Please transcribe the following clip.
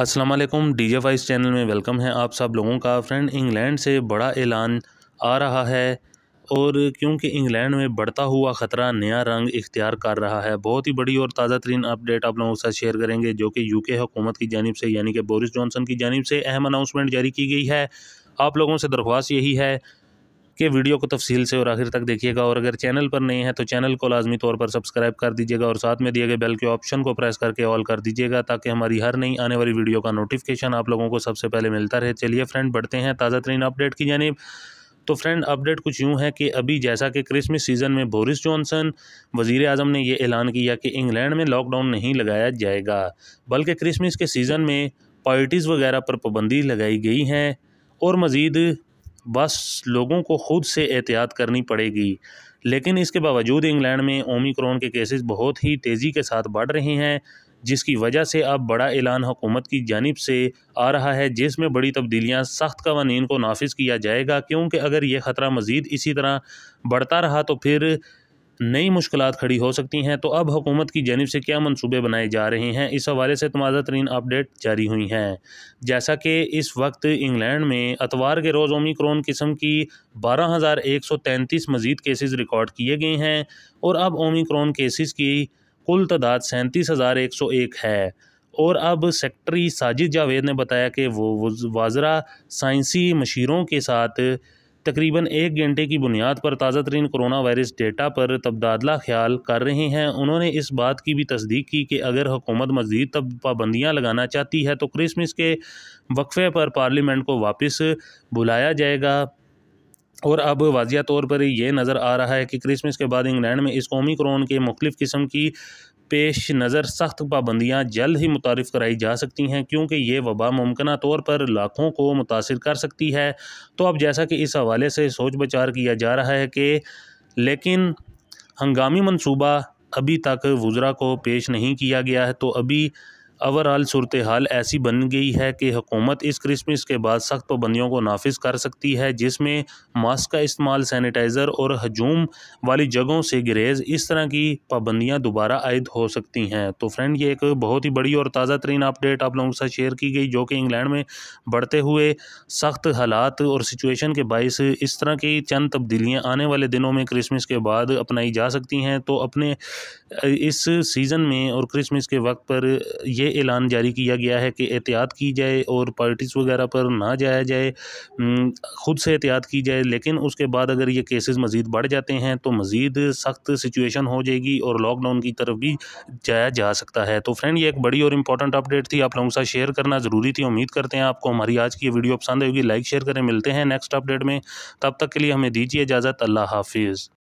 अस्सलाम वालेकुम J vice channel में वेलकम है आप सब लोगों का फ्रेंड इंग्लैंड से बड़ा ऐलान आ रहा है और क्योंकि इंग्लैंड में बढ़ता हुआ ख़तरा नया रंग इख्तियार कर रहा है बहुत ही बड़ी और ताज़ा तरीन अपडेट आप लोगों के साथ शेयर करेंगे जो कि यूके हुकूमत की जानब से यानी कि बोरिस जॉनसन की जानब से अहम अनाउंसमेंट जारी की गई है आप लोगों से दरख्वास्त यही है कि वीडियो को तफसील से और आखिर तक देखिएगा और अगर चैनल पर नहीं है तो चैनल को लाजमी तौर पर सब्सक्राइब कर दीजिएगा और साथ में दिए गए बेल के ऑप्शन को प्रेस करके ऑल कर दीजिएगा ताकि हमारी हर नई आने वाली वीडियो का नोटिफिकेशन आप लोगों को सबसे पहले मिलता रहे चलिए फ्रेंड बढ़ते हैं ताज़ा तरीन अपडेट की जानब तो फ्रेंड अपडेट कुछ यूँ है कि अभी जैसा कि क्रिसमस सीज़न में बोरिस जॉनसन वज़ी अजम ने यह ऐलान किया कि इंग्लैंड में लॉकडाउन नहीं लगाया जाएगा बल्कि क्रिसमस के सीज़न में पार्टीज़ वगैरह पर पाबंदी लगाई गई हैं और मज़ीद बस लोगों को ख़ुद से एहतियात करनी पड़ेगी लेकिन इसके बावजूद इंग्लैंड में ओमिक्रोन के केसेस बहुत ही तेज़ी के साथ बढ़ रहे हैं जिसकी वजह से अब बड़ा ऐलान हुकूमत की जानब से आ रहा है जिसमें बड़ी तब्दीलियाँ सख्त कवानीन को नाफिज किया जाएगा क्योंकि अगर ये ख़तरा मज़ीद इसी तरह बढ़ता रहा तो फिर नई मुश्किल खड़ी हो सकती हैं तो अब हुकूमत की जानब से क्या मनसूबे बनाए जा रहे हैं इस हवाले से तमाज़ा तरीन अपडेट जारी हुई हैं जैसा कि इस वक्त इंग्लैंड में अतवार के रोज़ ओमिक्रोन किस्म की बारह हज़ार एक सौ तैंतीस मज़ीद केसेज़ रिकॉर्ड किए गए हैं और अब ओमिक्रोन केसेज़ की कुल तादाद सैंतीस हज़ार एक सौ एक है और अब सेक्रटरी साजिद जावेद ने बताया कि वो वाजरा साइंसी मशीरों के साथ तकरीबन एक घंटे की बुनियाद पर ताज़ा तरीन कोरोना वायरस डेटा पर तबादला ख्याल कर रहे हैं उन्होंने इस बात की भी तस्दीक की कि अगर हुकूमत मज़दीद तब पाबंदियाँ लगाना चाहती है तो क्रिसमस के वक्फे पर पार्लियामेंट को वापस बुलाया जाएगा और अब वाजिया तौर पर ये नज़र आ रहा है कि क्रिसमस के बाद इंग्लैंड में इस कौमी क्रोन के मुख्तफ किस्म की पेश नज़र सख्त पाबंदियाँ जल्द ही मुतारफ़ कराई जा सकती हैं क्योंकि ये वबा मुमकिन तौर पर लाखों को मुतासर कर सकती है तो अब जैसा कि इस हवाले से सोच बचार किया जा रहा है कि लेकिन हंगामी मनसूबा अभी तक वज़रा को पेश नहीं किया गया है तो अभी ओवरऑल सूरत हाल ऐसी बन गई है कि हुकूमत इस क्रिसमस के बाद सख्त पाबंदियों को नाफिज कर सकती है जिसमें मास्क का इस्तेमाल सैनिटाइज़र और हजूम वाली जगहों से ग्रेज इस तरह की पाबंदियाँ दोबारा आयद हो सकती हैं तो फ्रेंड ये एक बहुत ही बड़ी और ताज़ा तरीन अपडेट आप लोगों के साथ शेयर की गई जो कि इंग्लैंड में बढ़ते हुए सख्त हालात और सिचुएशन के बायस इस तरह की चंद तब्दीलियाँ आने वाले दिनों में क्रिसमस के बाद अपनाई जा सकती हैं तो अपने इस सीज़न में और क्रिसमस के वक्त पर यह ऐलान जारी किया गया है कि एहतियात की जाए और पार्टीज़ वगैरह पर ना जाया जाए ख़ुद से एहतियात की जाए लेकिन उसके बाद अगर ये केसेस मज़ीद बढ़ जाते हैं तो मज़ीद सख्त सिचुएशन हो जाएगी और लॉकडाउन की तरफ भी जाया जा सकता है तो फ्रेंड ये एक बड़ी और इंपॉर्टेंट अपडेट थी आप लोगों के साथ शेयर करना ज़रूरी थी उम्मीद करते हैं आपको हमारी आज की वीडियो पसंद आएगी लाइक शेयर करें मिलते हैं नेक्स्ट अपडेट में तब तक के लिए हमें दीजिए इजाज़त अल्लाह हाफिज़